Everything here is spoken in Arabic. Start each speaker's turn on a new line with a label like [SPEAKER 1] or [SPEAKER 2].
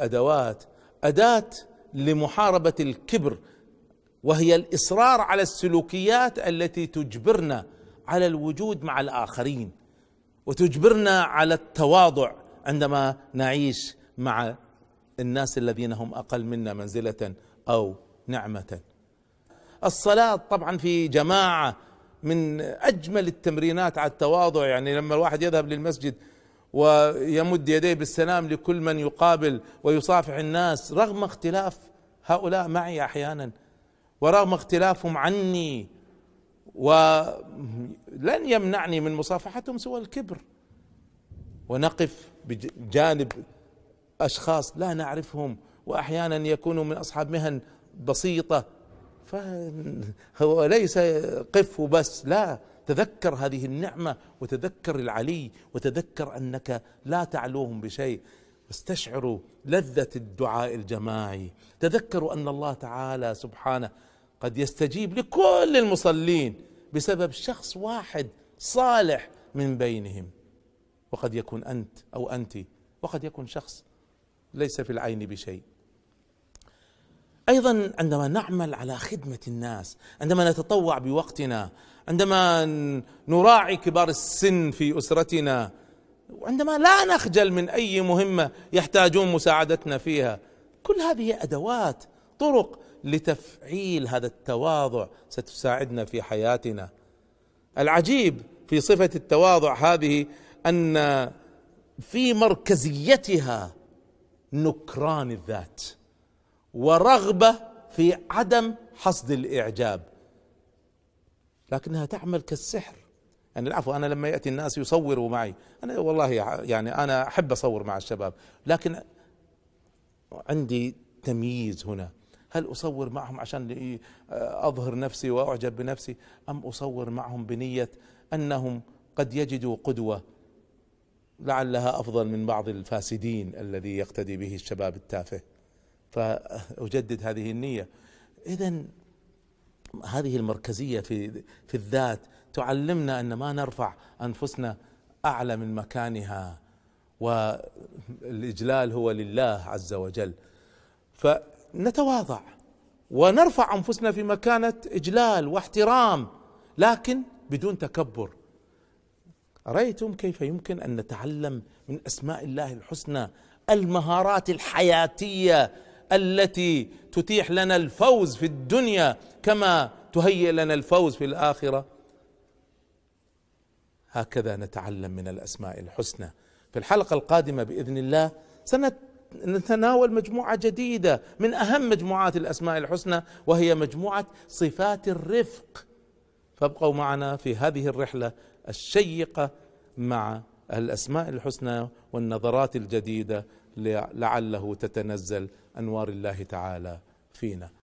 [SPEAKER 1] الادوات اداه لمحاربه الكبر وهي الاصرار على السلوكيات التي تجبرنا على الوجود مع الاخرين وتجبرنا على التواضع عندما نعيش مع الناس الذين هم اقل منا منزله او نعمه الصلاه طبعا في جماعه من اجمل التمرينات على التواضع يعني لما الواحد يذهب للمسجد ويمد يديه بالسلام لكل من يقابل ويصافح الناس رغم اختلاف هؤلاء معي احيانا ورغم اختلافهم عني ولن يمنعني من مصافحتهم سوى الكبر ونقف بجانب اشخاص لا نعرفهم واحيانا يكونوا من اصحاب مهن بسيطه فهو ليس قف وبس لا تذكر هذه النعمه وتذكر العلي وتذكر انك لا تعلوهم بشيء استشعروا لذه الدعاء الجماعي تذكروا ان الله تعالى سبحانه قد يستجيب لكل المصلين بسبب شخص واحد صالح من بينهم وقد يكون انت او انت وقد يكون شخص ليس في العين بشيء ايضا عندما نعمل على خدمه الناس عندما نتطوع بوقتنا عندما نراعي كبار السن في اسرتنا وعندما لا نخجل من اي مهمه يحتاجون مساعدتنا فيها كل هذه ادوات طرق لتفعيل هذا التواضع ستساعدنا في حياتنا العجيب في صفه التواضع هذه ان في مركزيتها نكران الذات ورغبه في عدم حصد الاعجاب لكنها تعمل كالسحر يعني العفو انا لما ياتي الناس يصوروا معي انا والله يعني انا احب اصور مع الشباب لكن عندي تمييز هنا هل اصور معهم عشان اظهر نفسي واعجب بنفسي ام اصور معهم بنيه انهم قد يجدوا قدوه لعلها افضل من بعض الفاسدين الذي يقتدي به الشباب التافه فأجدد هذه النية إذا هذه المركزية في في الذات تعلمنا أن ما نرفع أنفسنا أعلى من مكانها والإجلال هو لله عز وجل فنتواضع ونرفع أنفسنا في مكانة إجلال واحترام لكن بدون تكبر أرأيتم كيف يمكن أن نتعلم من أسماء الله الحسنى المهارات الحياتية التي تتيح لنا الفوز في الدنيا كما تهيئ لنا الفوز في الاخره هكذا نتعلم من الاسماء الحسنى في الحلقه القادمه باذن الله سنتناول مجموعه جديده من اهم مجموعات الاسماء الحسنى وهي مجموعه صفات الرفق فابقوا معنا في هذه الرحله الشيقه مع الاسماء الحسنى والنظرات الجديده لعله تتنزل انوار الله تعالى فينا